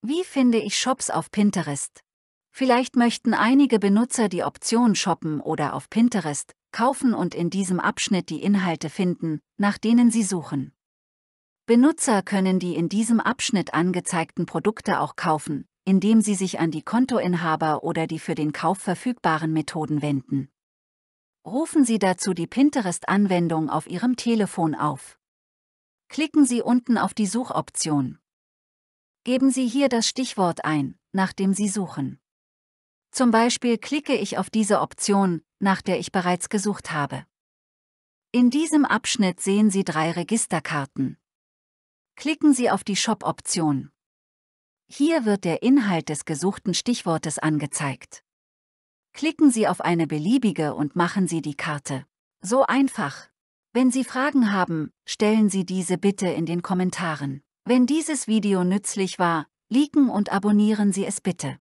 Wie finde ich Shops auf Pinterest? Vielleicht möchten einige Benutzer die Option Shoppen oder auf Pinterest kaufen und in diesem Abschnitt die Inhalte finden, nach denen sie suchen. Benutzer können die in diesem Abschnitt angezeigten Produkte auch kaufen, indem sie sich an die Kontoinhaber oder die für den Kauf verfügbaren Methoden wenden. Rufen Sie dazu die Pinterest-Anwendung auf Ihrem Telefon auf. Klicken Sie unten auf die Suchoption. Geben Sie hier das Stichwort ein, nach dem Sie suchen. Zum Beispiel klicke ich auf diese Option, nach der ich bereits gesucht habe. In diesem Abschnitt sehen Sie drei Registerkarten. Klicken Sie auf die Shop-Option. Hier wird der Inhalt des gesuchten Stichwortes angezeigt. Klicken Sie auf eine beliebige und machen Sie die Karte. So einfach. Wenn Sie Fragen haben, stellen Sie diese bitte in den Kommentaren. Wenn dieses Video nützlich war, liken und abonnieren Sie es bitte.